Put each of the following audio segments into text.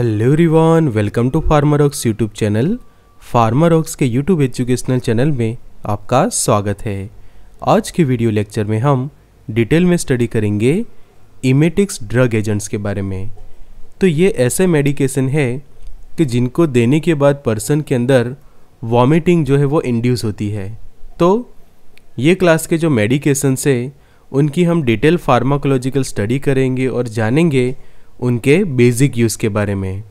hello रिवान welcome to Pharma Rocks YouTube channel Pharma Rocks के YouTube educational channel में आपका स्वागत है आज के वीडियो लेक्चर में हम डिटेल में स्टडी करेंगे इमेटिक्स ड्रग एजेंट्स के बारे में तो ये ऐसे मेडिकेशन है कि जिनको देने के बाद पर्सन के अंदर वॉमिटिंग जो है वो इंड्यूस होती है तो ये क्लास के जो मेडिकेशन से उनकी हम डिटेल फार्माकोलॉजिकल स्टडी करेंगे और जानेंगे उनके बेसिक यूज़ के बारे में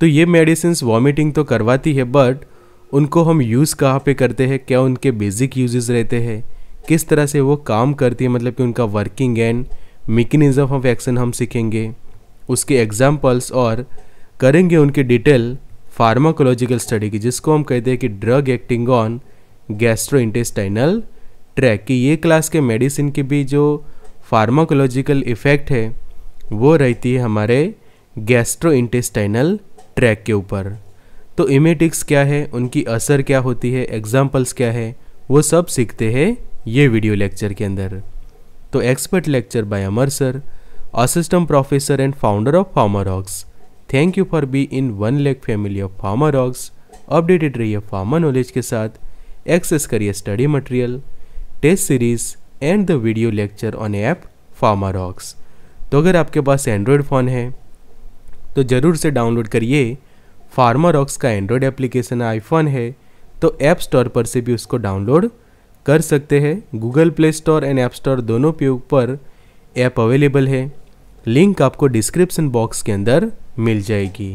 तो ये मेडिसिन वॉमिटिंग तो करवाती है बट उनको हम यूज़ कहाँ पे करते हैं क्या उनके बेसिक यूजेस रहते हैं किस तरह से वो काम करती है मतलब कि उनका working and mechanism of action हम सीखेंगे उसके एग्जाम्पल्स और करेंगे उनकी डिटेल फार्माकोलॉजिकल स्टडी की जिसको हम कहते हैं कि drug acting on gastro intestinal tract कि ये क्लास के मेडिसिन के भी जो फार्माकोलॉजिकल इफ़ेक्ट है वो रहती है हमारे गैस्ट्रो इंटेस्टाइनल ट्रैक के ऊपर तो इमेटिक्स क्या है उनकी असर क्या होती है एग्जाम्पल्स क्या है वो सब सीखते हैं ये वीडियो लेक्चर के अंदर तो expert lecture by Amar sir professor and founder of Pharma Rocks thank you for being one like family of Rocks updated रहिए फार्मा नॉलेज के साथ एक्सेस करिए study material test series and the video lecture on app Pharma Rocks तो अगर आपके पास Android phone है तो ज़रूर से डाउनलोड करिए फार्मा रॉक्स का एंड्रॉयड एप्लीकेशन आईफोन है तो ऐप स्टोर पर से भी उसको डाउनलोड कर सकते हैं Google Play Store and App Store दोनों पे ऊपर ऐप अवेलेबल है लिंक आपको डिस्क्रिप्शन बॉक्स के अंदर मिल जाएगी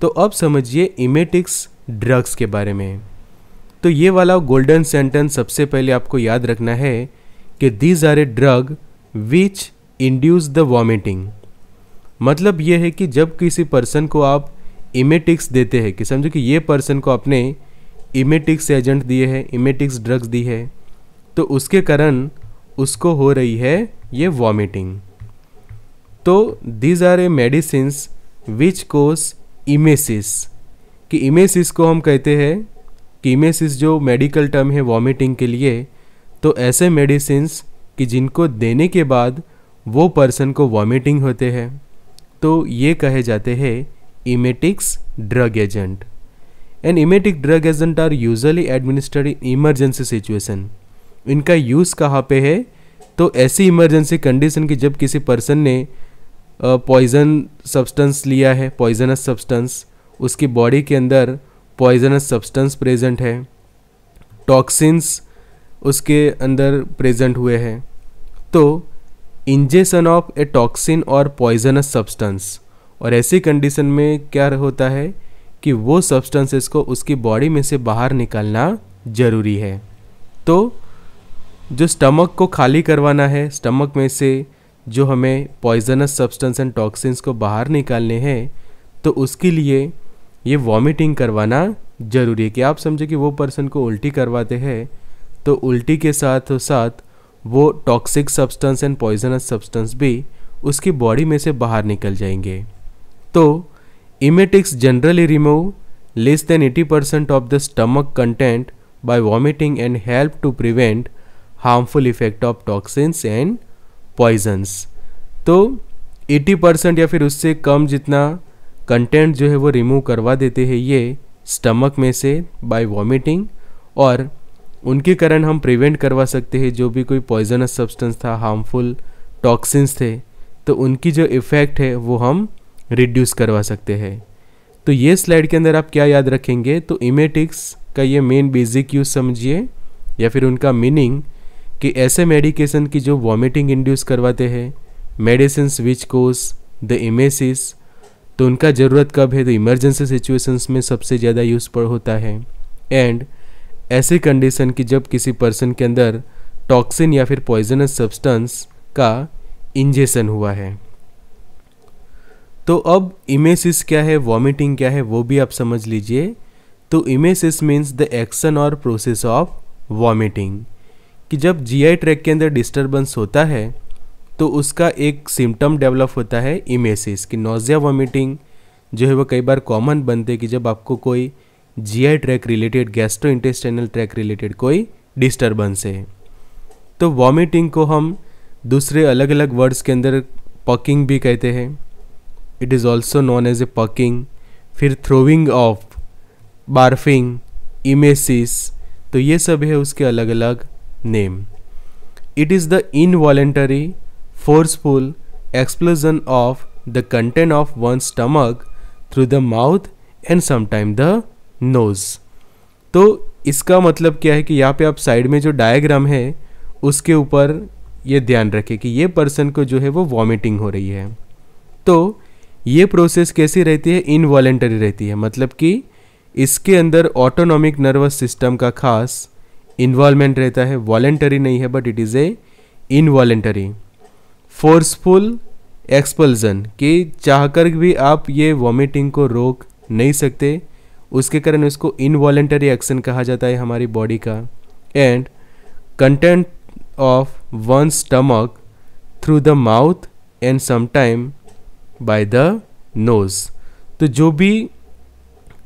तो अब समझिए इमेटिक्स ड्रग्स के बारे में तो ये वाला गोल्डन सेंटेंस सबसे पहले आपको याद रखना है कि these are a drug which induce the vomiting मतलब ये है कि जब किसी पर्सन को आप इमेटिक्स देते हैं कि समझो कि ये पर्सन को आपने इमेटिक्स एजेंट दिए हैं इमेटिक्स ड्रग्स दी है तो उसके कारण उसको हो रही है ये वॉमिटिंग तो these are a medicines which cause emesis कि इमेसिस को हम कहते हैं कि इमेसिस जो मेडिकल टर्म है वॉमिटिंग के लिए तो ऐसे मेडिसिन्स कि जिनको देने के बाद वो पर्सन को वॉमिटिंग होते हैं तो ये कहे जाते हैं emetics drug agent and emetic drug agent are usually administered in emergency situation इनका यूज़ कहाँ पे है तो ऐसी इमरजेंसी कंडीशन की जब किसी पर्सन ने पॉइजन सब्सटेंस लिया है पॉइजनस सब्सटेंस उसकी बॉडी के अंदर पॉइजनस सब्सटेंस प्रेजेंट है टॉक्सिन्स उसके अंदर प्रेजेंट हुए हैं तो ingestion of a toxin or poisonous substance और ऐसी कंडीशन में क्या होता है कि वो सब्सटेंसेस को उसकी बॉडी में से बाहर निकालना ज़रूरी है तो जो स्टमक को खाली करवाना है स्टमक में से जो हमें पॉइजनस सब्सटेंस एंड टॉक्सिन्स को बाहर निकालने हैं तो उसके लिए ये वॉमिटिंग करवाना ज़रूरी है कि आप समझे कि वो पर्सन को उल्टी करवाते हैं तो उल्टी के साथ साथ वो toxic substance and poisonous substance भी उसकी बॉडी में से बाहर निकल जाएंगे तो emetics generally remove less than 80 percent of the stomach content by vomiting and help to prevent harmful effect of toxins and poisons तो 80 परसेंट या फिर उससे कम जितना कंटेंट जो है वो रिमूव करवा देते हैं ये स्टमक में से बाय वॉमिटिंग और उनके कारण हम प्रिवेंट करवा सकते हैं जो भी कोई पॉइजनस सब्सटेंस था हार्मफुल टॉक्सिन्स थे तो उनकी जो इफ़ेक्ट है वो हम रिड्यूस करवा सकते हैं तो ये स्लाइड के अंदर आप क्या याद रखेंगे तो इमेटिक्स का ये मेन बेसिक यूज़ समझिए या फिर उनका मीनिंग कि ऐसे मेडिकेशन की जो वॉमिटिंग इंड्यूस करवाते हैं medicine which cause the emesis तो उनका ज़रूरत कब है तो इमरजेंसी सिचुएशंस में सबसे ज़्यादा यूज़ पर होता है एंड ऐसे कंडीशन कि जब किसी पर्सन के अंदर टॉक्सिन या फिर पॉइजनस सब्सटेंस का इंजेशन हुआ है तो अब इमेसिस क्या है वॉमिटिंग क्या है वो भी आप समझ लीजिए तो emesis means the action or process of vomiting कि जब जीआई ट्रैक के अंदर डिस्टर्बेंस होता है तो उसका एक सिम्टम डेवलप होता है इमेसिस कि नोज़िया वॉमिटिंग जो है वो कई बार कॉमन बनते कि जब आपको कोई GI tract related gastro intestinal tract related कोई डिस्टर्बेंस है तो वॉमिटिंग को हम दूसरे अलग अलग वर्ड्स के अंदर पकिंग भी कहते हैं it is also known as a puking फिर थ्रोविंग ऑफ बार्फिंग इमेसिस तो ये सब है उसके अलग अलग name it is the involuntary forceful explosion of the content of one stomach through the mouth and sometime the nose तो इसका मतलब क्या है कि यहाँ पे आप साइड में जो डायग्राम है उसके ऊपर ये ध्यान रखें कि ये पर्सन को जो है वो वॉमिटिंग हो रही है तो ये प्रोसेस कैसी रहती है इनवॉलेंटरी रहती है मतलब कि इसके अंदर ऑटोनॉमिक नर्वस सिस्टम का खास इन्वॉलमेंट रहता है वॉलेंटरी नहीं है but it is a involuntary forceful expulsion कि चाहकर भी आप ये वॉमिटिंग को रोक नहीं सकते उसके कारण उसको इनवॉलेंटरी एक्शन कहा जाता है हमारी बॉडी का and content of one stomach through the mouth and sometime by the nose तो जो भी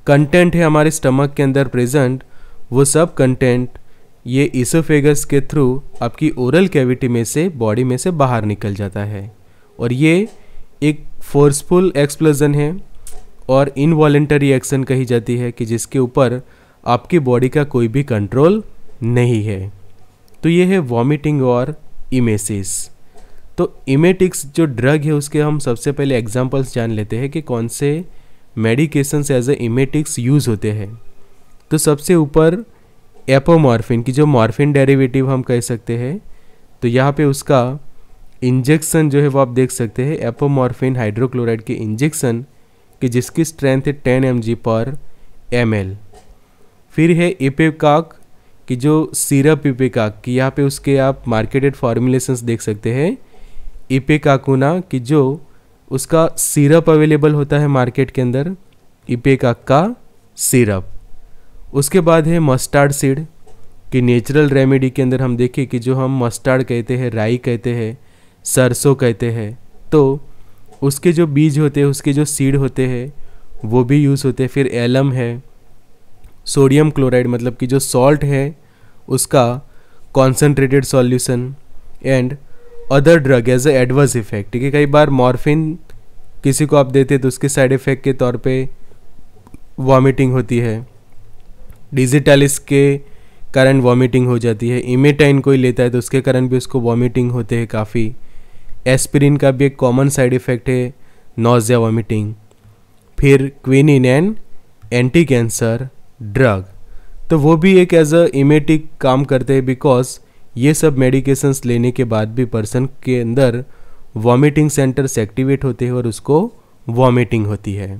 कंटेंट है हमारे स्टमक के अंदर प्रेजेंट वो सब कंटेंट ये इसोफेगस के थ्रू आपकी ओरल कैविटी में से बॉडी में से बाहर निकल जाता है और ये एक फोर्सफुल एक्सप्लोजन है और इनवॉलेंटरी एक्शन कही जाती है कि जिसके ऊपर आपकी बॉडी का कोई भी कंट्रोल नहीं है तो ये है वॉमिटिंग और इमेसिस तो इमेटिक्स जो ड्रग है उसके हम सबसे पहले एग्जाम्पल्स जान लेते हैं कि कौन से medications as a emetics use होते हैं तो सबसे ऊपर एपोमॉर्फिन की जो मॉर्फिन डेरिवेटिव हम कह सकते हैं तो यहाँ पे उसका इंजेक्शन जो है वो आप देख सकते हैं एपोमॉर्फिन हाइड्रोक्लोराइड के इंजेक्शन कि जिसकी स्ट्रेंथ है टेन एम पर एम फिर है इपेकाक कि जो सिरप इपेकाक कि यहाँ पे उसके आप मार्केटेड फार्मूलेशंस देख सकते हैं इपेकाकुना कि जो उसका सिरप अवेलेबल होता है मार्केट के अंदर इपेकाक का सिरप उसके बाद है मस्टार्ड सीड कि नेचुरल रेमेडी के अंदर हम देखें कि जो हम मस्टार्ड कहते हैं राई कहते हैं सरसों कहते हैं तो उसके जो बीज होते हैं उसके जो सीड होते हैं वो भी यूज़ होते हैं फिर एलम है सोडियम क्लोराइड मतलब कि जो सॉल्ट है उसका concentrated solution and other drug as a adverse effect ठीक है कई बार मॉर्फिन किसी को आप देते तो उसके साइड इफ़ेक्ट के तौर पे वॉमिटिंग होती है डिजिटलिस के कारण वॉमिटिंग हो जाती है इमेटाइन कोई लेता है तो उसके कारण भी उसको वॉमिटिंग होते हैं काफ़ी एस्पिरिन का भी एक कॉमन साइड इफ़ेक्ट है नोजिया वॉमिटिंग फिर quinine and anti cancer drug तो वो भी एक एज अ इमेटिक काम करते हैं बिकॉज ये सब मेडिकेशंस लेने के बाद भी पर्सन के अंदर वॉमिटिंग सेंटर्स एक्टिवेट होते हैं और उसको वॉमिटिंग होती है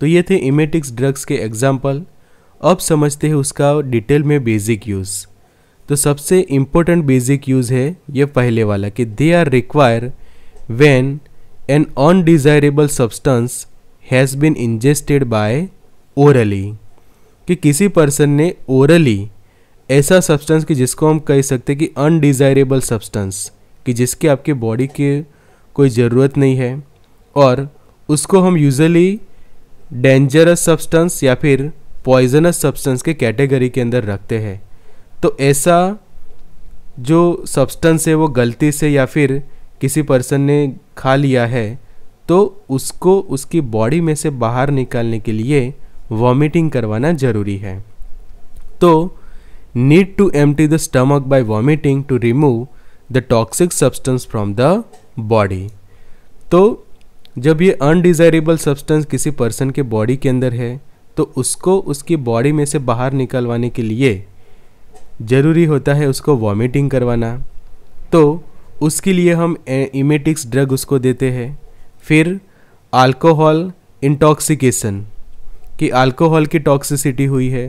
तो ये थे इमेटिक्स ड्रग्स के एग्जाम्पल अब समझते हैं उसका डिटेल में बेसिक यूज़ तो सबसे इम्पोर्टेंट बेसिक यूज़ है ये पहले वाला कि they are require when an undesirable substance has been ingested by orally कि किसी पर्सन ने ओरली ऐसा सब्सटेंस कि जिसको हम कह सकते हैं कि अनडिज़ायरेबल सब्सटेंस कि जिसकी आपके बॉडी की कोई ज़रूरत नहीं है और उसको हम यूजली डेंजरस सब्सटेंस या फिर पॉइजनस सब्सटेंस के कैटेगरी के अंदर रखते हैं तो ऐसा जो सब्सटेंस है वो गलती से या फिर किसी पर्सन ने खा लिया है तो उसको उसकी बॉडी में से बाहर निकालने के लिए वॉमिटिंग करवाना ज़रूरी है तो need to empty the stomach by vomiting to remove the toxic substance from the body तो जब ये अनडिजायरेबल सब्सटेंस किसी पर्सन के बॉडी के अंदर है तो उसको उसकी बॉडी में से बाहर निकलवाने के लिए ज़रूरी होता है उसको वॉमिटिंग करवाना तो उसके लिए हम इमेटिक्स ड्रग उसको देते हैं फिर अल्कोहल इंटॉक्सिकेशन कि अल्कोहल की टॉक्सिसिटी हुई है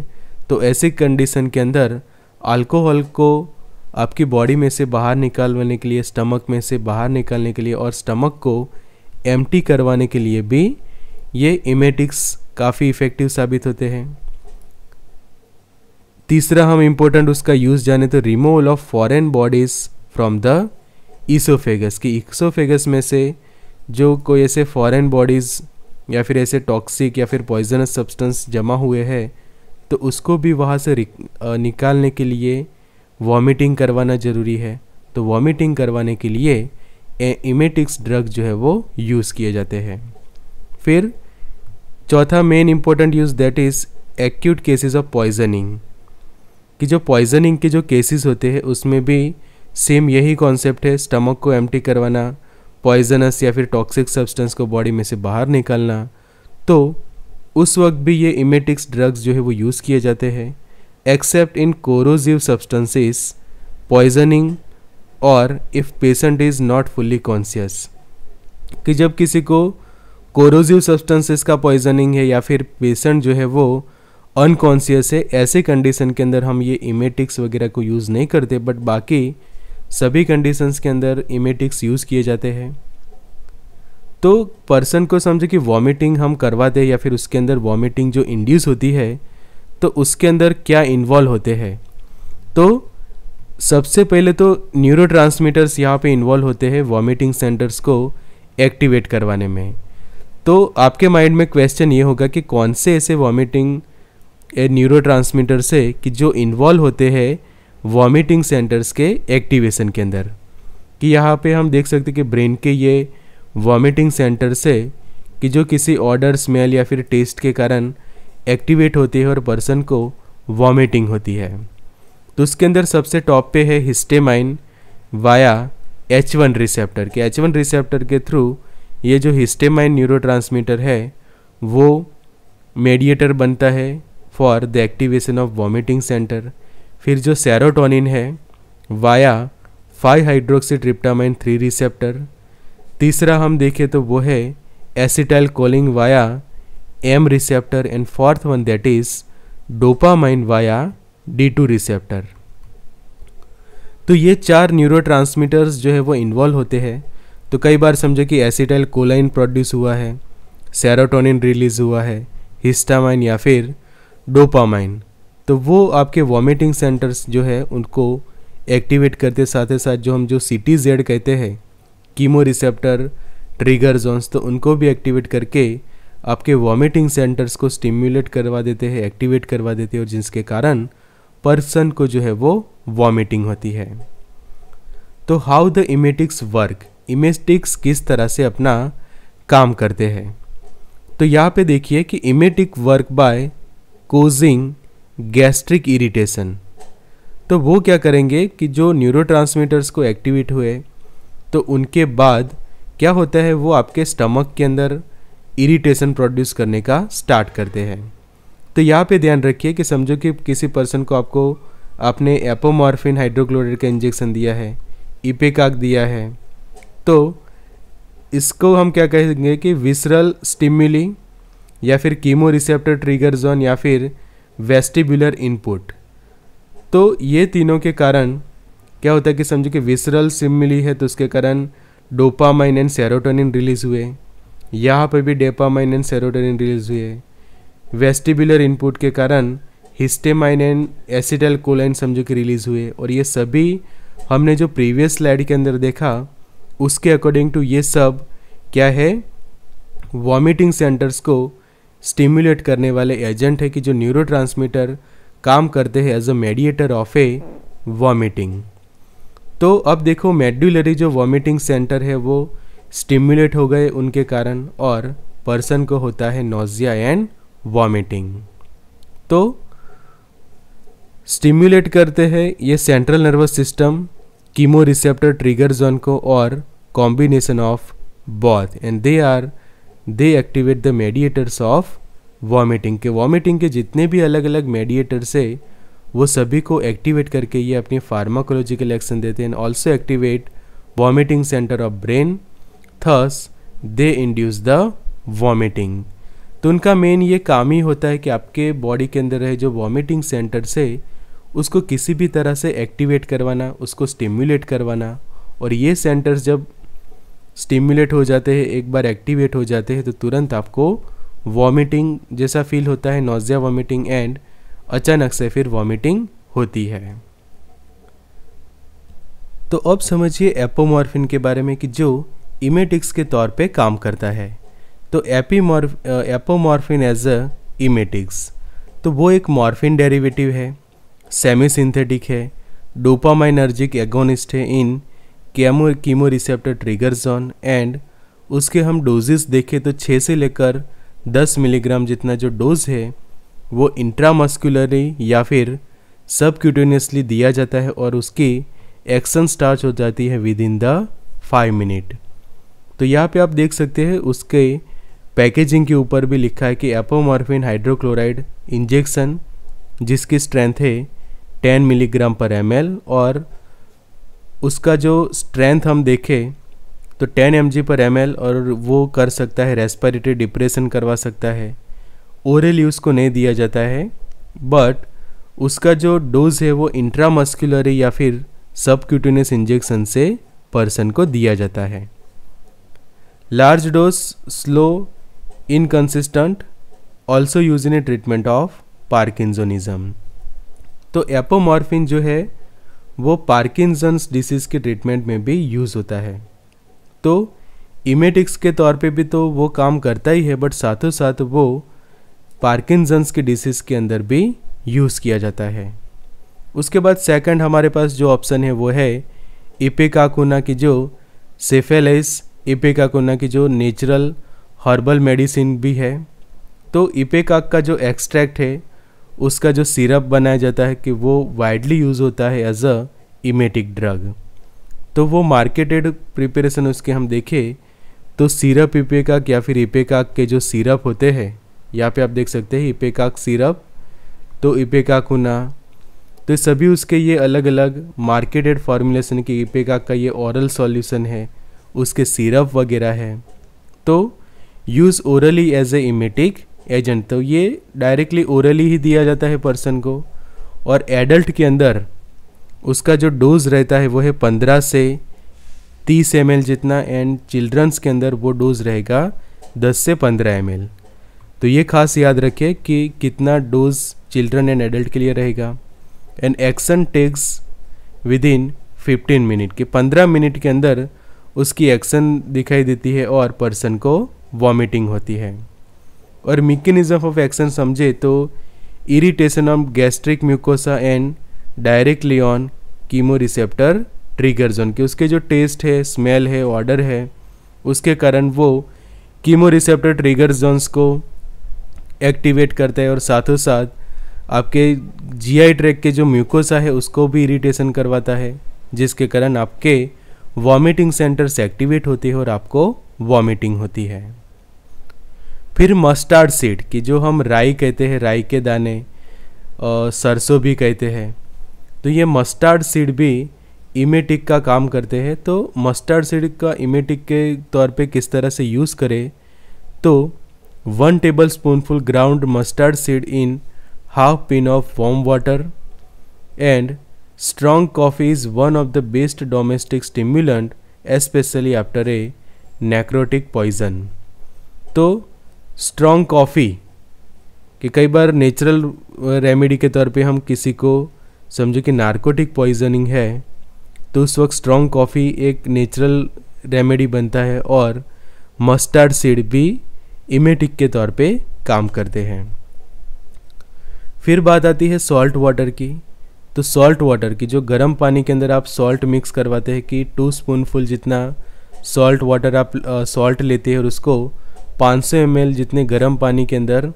तो ऐसे कंडीशन के अंदर अल्कोहल को आपकी बॉडी में से बाहर निकालने के लिए स्टमक में से बाहर निकालने के लिए और स्टमक को एम्प्टी करवाने के लिए भी ये इमेटिक्स काफ़ी इफ़ेक्टिव साबित होते हैं तीसरा हम इम्पोर्टेंट उसका यूज़ जाने तो removal of foreign bodies from the oesophagus कि ईसोफेगस में से जो कोई ऐसे फॉरेन बॉडीज़ या फिर ऐसे टॉक्सिक या फिर पॉइजनस सब्सटेंस जमा हुए हैं तो उसको भी वहाँ से निकालने के लिए वॉमिटिंग करवाना ज़रूरी है तो वॉमिटिंग करवाने के लिए इमेटिक्स ड्रग जो है वो यूज़ किए जाते हैं फिर चौथा main important use that is acute cases of poisoning कि जो पॉइजनिंग के जो केसेस होते हैं उसमें भी सेम यही कॉन्सेप्ट है स्टमक को एम करवाना पॉइजनस या फिर टॉक्सिक सब्सटेंस को बॉडी में से बाहर निकालना तो उस वक्त भी ये इमेटिक्स ड्रग्स जो है वो यूज़ किए जाते हैं except in corrosive substances poisoning or if patient is not fully conscious कि जब किसी को कोरोजिव सब्सटेंसेस का पॉइजनिंग है या फिर पेशेंट जो है वो अनकॉन्सियस है ऐसे कंडीशन के अंदर हम ये इमेटिक्स वगैरह को यूज़ नहीं करते बट बाकी सभी कंडीशंस के अंदर इमेटिक्स यूज़ किए जाते हैं तो पर्सन को समझे कि वॉमिटिंग हम करवाते हैं या फिर उसके अंदर वॉमिटिंग जो इंड्यूस होती है तो उसके अंदर क्या इन्वॉल्व होते हैं तो सबसे पहले तो न्यूरो ट्रांसमीटर्स यहाँ पर इन्वॉल्व होते हैं वॉमिटिंग सेंटर्स को एक्टिवेट करवाने में तो आपके माइंड में क्वेश्चन ये होगा कि कौन से ऐसे वॉमिटिंग ए ट्रांसमीटर से कि जो इन्वॉल्व होते हैं वॉमिटिंग सेंटर्स के एक्टिवेशन के अंदर कि यहाँ पे हम देख सकते हैं कि ब्रेन के ये वॉमिटिंग सेंटर से कि जो किसी ऑर्डर स्मेल या फिर टेस्ट के कारण एक्टिवेट होते हैं और पर्सन को वॉमिटिंग होती है तो उसके अंदर सबसे टॉप पे है histamine via H one receptor के एच वन रिसेप्टर के थ्रू ये जो हिस्टेमाइन न्यूरोट्रांसमीटर है वो मेडिएटर बनता है for the activation of vomiting centre फिर जो सेरोटोनिन है via five hydroxytryptamine three receptor तीसरा हम देखें तो वो है acetylcholine via M receptor and fourth one that is dopamine via D two receptor तो ये चार न्यूरो जो है वो इन्वॉल्व होते हैं तो कई बार समझो कि एसिटाइल कोलाइन प्रोड्यूस हुआ है सेरोटोनिन रिलीज हुआ है हिस्टामाइन या फिर डोपामाइन तो वो आपके वॉमिटिंग सेंटर्स जो है उनको एक्टिवेट करते साथ ही साथ जो हम जो सी टी जेड कहते हैं कीमो रिसेप्टर ट्रिगर जोन्स तो उनको भी एक्टिवेट करके आपके वॉमिटिंग सेंटर्स को स्टिम्युलेट करवा देते हैं एक्टिवेट करवा देते हैं और जिसके कारण पर्सन को जो है वो वॉमिटिंग होती है तो how the emetics work emetics किस तरह से अपना काम करते हैं तो यहाँ पे देखिए कि emetic work by causing gastric irritation तो वो क्या करेंगे कि जो न्यूरो को एक्टिवेट हुए तो उनके बाद क्या होता है वो आपके स्टमक के अंदर इरिटेशन प्रोड्यूस करने का स्टार्ट करते हैं तो यहाँ पे ध्यान रखिए कि समझो कि किसी पर्सन को आपको आपने एपोमॉर्फिन हाइड्रोक्लोराइड का इंजेक्शन दिया है इपेकाक दिया है तो इसको हम क्या कहेंगे कि विसरल स्टिमुली या फिर कीमो रिसेप्टर ट्रिगर जोन या फिर वेस्टिबुलर इनपुट तो ये तीनों के कारण क्या होता है कि समझो कि विसरल सिम मिली है तो उसके कारण डोपामाइन एंड सेरोटोनिन रिलीज हुए यहाँ पर भी डेपामाइन एंड सेरोटोनिन रिलीज हुए वेस्टिबुलर इनपुट के कारण हिस्टेमाइन एंड एसिडल कोलाइन समझो कि रिलीज़ हुए और ये सभी हमने जो प्रीवियस स्लाइड के अंदर देखा उसके अकॉर्डिंग टू ये सब क्या है वॉमिटिंग सेंटर्स को स्टिम्युलेट करने वाले एजेंट है कि जो न्यूरो काम करते हैं as a mediator of a vomiting तो अब देखो मेड्यूलरी जो वॉमिटिंग सेंटर है वो स्टिम्युलेट हो गए उनके कारण और पर्सन को होता है नोजिया एंड वॉमिटिंग तो स्टिम्युलेट करते हैं ये central nervous system chemo receptor trigger zone को और combination of both and they are they activate the mediators of vomiting के वॉमिटिंग के जितने भी अलग अलग मेडिएटर्स है वो सभी को एक्टिवेट करके ये अपनी फार्माकोलॉजिकल एक्शन देते हैं also activate vomiting centre of brain thus they induce the vomiting तो उनका मेन ये काम ही होता है कि आपके बॉडी के अंदर रहे जो वॉमिटिंग सेंटर से उसको किसी भी तरह से एक्टिवेट करवाना उसको स्टिम्युलेट करवाना और ये सेंटर्स जब स्टिमुलेट हो जाते हैं एक बार एक्टिवेट हो जाते हैं तो तुरंत आपको वॉमिटिंग जैसा फील होता है नोजिया वॉमिटिंग एंड अचानक से फिर वॉमिटिंग होती है तो अब समझिए एपोमॉर्फिन के बारे में कि जो इमेटिक्स के तौर पे काम करता है तो एपीमॉर्फ एपोमॉर्फिन एज अ इमेटिक्स तो वो एक मॉर्फिन डेरिवेटिव है सेमी सिंथेटिक है डोपामाइनर्जिक एगोनिस्ट है in chemo receptor trigger zone and उसके हम डोजेस देखें तो 6 से लेकर 10 मिलीग्राम जितना जो डोज है वो इंट्रामस्कुलरली या फिर सबक्यूटेनियसली दिया जाता है और उसकी एक्शन स्टार्ट हो जाती है within the five minute तो यहाँ पे आप देख सकते हैं उसके पैकेजिंग के ऊपर भी लिखा है कि एपोमॉर्फिन हाइड्रोक्लोराइड इंजेक्शन जिसकी स्ट्रेंथ है 10 मिलीग्राम पर एम और उसका जो स्ट्रेंथ हम देखें तो 10 एम पर एम और वो कर सकता है रेस्पिरेटरी डिप्रेशन करवा सकता है यूज़ उसको नहीं दिया जाता है बट उसका जो डोज है वो इंट्रामस्कुलर या फिर सबक्यूटिनियस इंजेक्शन से पर्सन को दिया जाता है large dose slow inconsistent also use in a treatment of parkinsonism तो एपोमॉर्फिन जो है वो पार्किंसंस डिसीज़ के ट्रीटमेंट में भी यूज़ होता है तो इमेटिक्स के तौर पे भी तो वो काम करता ही है बट साथों साथ वो पार्किंसंस के डिसीज़ के अंदर भी यूज़ किया जाता है उसके बाद सेकंड हमारे पास जो ऑप्शन है वो है इपिकाकुना की जो सेफेलाइस इपिकाकुना की जो नेचुरल हर्बल मेडिसिन भी है तो इपेकाक का जो एक्सट्रैक्ट है उसका जो सिरप बनाया जाता है कि वो वाइडली यूज़ होता है एज अ इमेटिक ड्रग तो वो मार्केटेड प्रिपरेशन उसके हम देखें तो सिरप इपेकाक या फिर इपेकाक के जो सिरप होते हैं यहाँ पे आप देख सकते हैं इपेकाक सिरप तो इपेकाक होना तो सभी उसके ये अलग अलग मार्केटेड फार्मूलेशन के इपेकाक का ये औरल सॉल्यूशन है उसके सिरप वगैरह है तो use orally as a emetic agent तो ये डायरेक्टली ओरली ही दिया जाता है पर्सन को और एडल्ट के अंदर उसका जो डोज रहता है वो है पंद्रह से तीस एम जितना एंड चिल्ड्रंस के अंदर वो डोज रहेगा दस से पंद्रह एम तो ये खास याद रखें कि कितना डोज चिल्ड्रन एंड एडल्ट के लिए रहेगा and action takes within fifteen minute के पंद्रह मिनट के अंदर उसकी एक्शन दिखाई देती है और पर्सन को वॉमिटिंग होती है और मिकेनिज्म ऑफ एक्शन समझे तो of gastric mucosa and directly on chemo receptor trigger zone के उसके जो टेस्ट है स्मेल है ऑर्डर है उसके कारण वो कीमो रिसेप्टर ट्रिगर जोन्स को एक्टिवेट करता है और साथों साथ आपके जीआई ट्रैक के जो म्यूकोसा है उसको भी इरिटेशन करवाता है जिसके कारण आपके वॉमिटिंग सेंटर्स एक्टिवेट होते हैं और आपको वॉमिटिंग होती है फिर मस्टर्ड सीड कि जो हम राई कहते हैं राई के दाने सरसों भी कहते हैं तो ये मस्टर्ड सीड भी इमेटिक का काम करते हैं तो मस्टर्ड सीड का इमेटिक के तौर पे किस तरह से यूज़ करें तो one table spoonful ground mustard seed in half pint of warm water and strong coffee is one of the best domestic stimulant especially after a necrotic poison तो स्ट्रॉन्ग कॉफ़ी कि कई बार नेचुरल रेमेडी के तौर पे हम किसी को समझो कि नार्कोटिक पॉइजनिंग है तो उस वक्त स्ट्रॉन्ग कॉफ़ी एक नेचुरल रेमेडी बनता है और मस्टर्ड सीड भी इमेटिक के तौर पे काम करते हैं फिर बात आती है सॉल्ट वाटर की तो सॉल्ट वाटर की जो गर्म पानी के अंदर आप सॉल्ट मिक्स करवाते हैं कि टू स्पूनफुल जितना सॉल्ट वाटर आप सॉल्ट लेते हैं और उसको 500 सौ जितने गर्म पानी के अंदर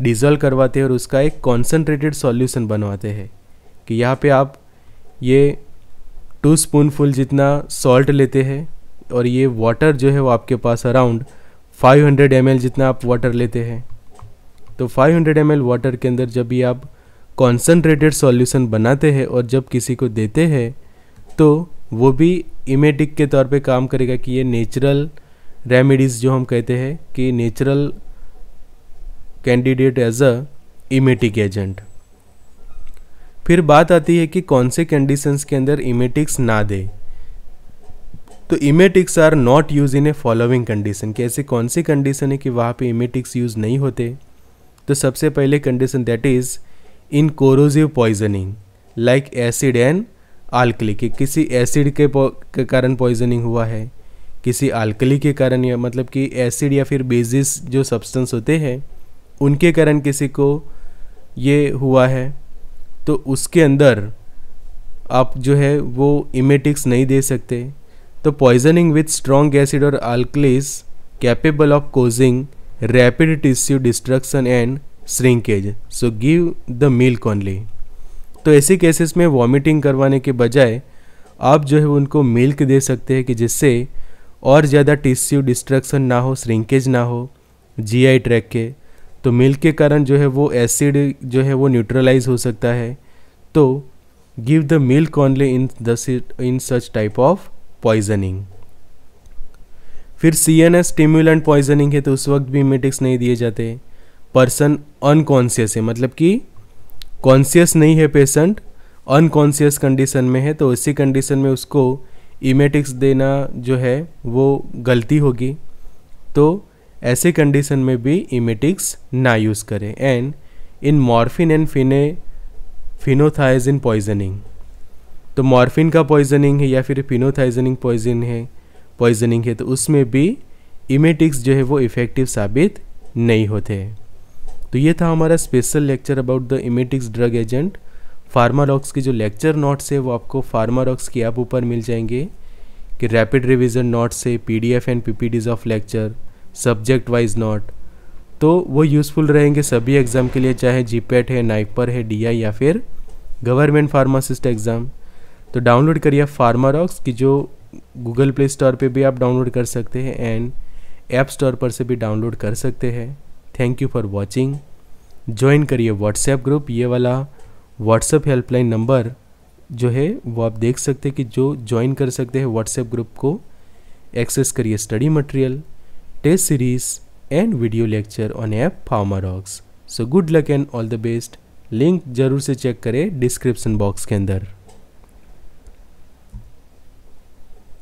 डिज़ोल्व करवाते हैं और उसका एक कॉन्सनट्रेटेड सॉल्यूशन बनवाते हैं कि यहाँ पे आप ये टू स्पूनफुल जितना सॉल्ट लेते हैं और ये वाटर जो है वो आपके पास अराउंड 500 हंड्रेड जितना आप वाटर लेते हैं तो 500 हंड्रेड वाटर के अंदर जब ये आप कॉन्सनट्रेटेड सॉल्यूशन बनाते हैं और जब किसी को देते हैं तो वो भी इमेटिक के तौर पे काम करेगा कि ये नेचुरल रेमेडीज़ जो हम कहते हैं कि natural candidate as a emetic agent फिर बात आती है कि कौन से कंडीशंस के अंदर इमेटिक्स ना दे तो emetics are not use in a following condition कि ऐसी कौन सी कंडीशन है कि वहाँ पे इमेटिक्स यूज़ नहीं होते तो सबसे पहले condition that is in corrosive poisoning like acid and alkali कि किसी एसिड के, के कारण पॉइजनिंग हुआ है किसी अल्कली के कारण या मतलब कि एसिड या फिर बेजिस जो सब्सटेंस होते हैं उनके कारण किसी को ये हुआ है तो उसके अंदर आप जो है वो इमेटिक्स नहीं दे सकते तो पॉइजनिंग विथ स्ट्रॉन्ग एसिड और alkalies capable of causing rapid tissue destruction and shrinkage so give the milk only तो ऐसे केसेस में वॉमिटिंग करवाने के बजाय आप जो है उनको मिल्क दे सकते हैं कि जिससे और ज़्यादा टिश्यू डिस्ट्रक्शन ना हो श्रिंकेज ना हो जीआई ट्रैक के तो मिल्क के कारण जो है वो एसिड जो है वो न्यूट्रलाइज हो सकता है तो give the milk only in this in such type of poisoning फिर C N S stimulant poisoning है तो उस वक्त भी मेटिक्स नहीं दिए जाते पर्सन अनकॉन्सियस है मतलब कि कॉन्सियस नहीं है पेशेंट अनकॉन्सियस कंडीशन में है तो उसी कंडीशन में उसको ईमेटिक्स देना जो है वो गलती होगी तो ऐसे कंडीशन में भी ईमेटिक्स ना यूज़ करें and in morphine and pheno phenothiazine poisoning तो मॉर्फिन का पॉइजनिंग है या फिर फिनोथाइजनिंग पॉइजन है पॉइजनिंग है तो उसमें भी इमेटिक्स जो है वो इफ़ेक्टिव साबित नहीं होते तो ये था हमारा special lecture about the emetics drug agent Pharmarox के जो लेक्चर नोट्स है वो आपको फार्मारॉक्स की ऐप ऊपर मिल जाएंगे कि rapid revision notes D F and Ds of lecture subject wise note तो वो यूज़फुल रहेंगे सभी एग्ज़ाम के लिए चाहे जीपेट e है नाइपर e है आई या फिर गवर्नमेंट फार्मासिस्ट एग्ज़ाम तो डाउनलोड करिए फार्मारॉक्स की जो गूगल प्ले स्टोर पर भी आप डाउनलोड कर सकते हैं एंड ऐप स्टोर पर से भी डाउनलोड कर सकते हैं thank you for watching join करिए व्हाट्सएप ग्रुप ये वाला व्हाट्सएप हेल्पलाइन नंबर जो है वो आप देख सकते हैं कि जो ज्वाइन कर सकते हैं व्हाट्सएप ग्रुप को एक्सेस करिए study material test series and video lecture on app Pharmarox so good luck and all the best link जरूर से चेक करें डिस्क्रिप्शन बॉक्स के अंदर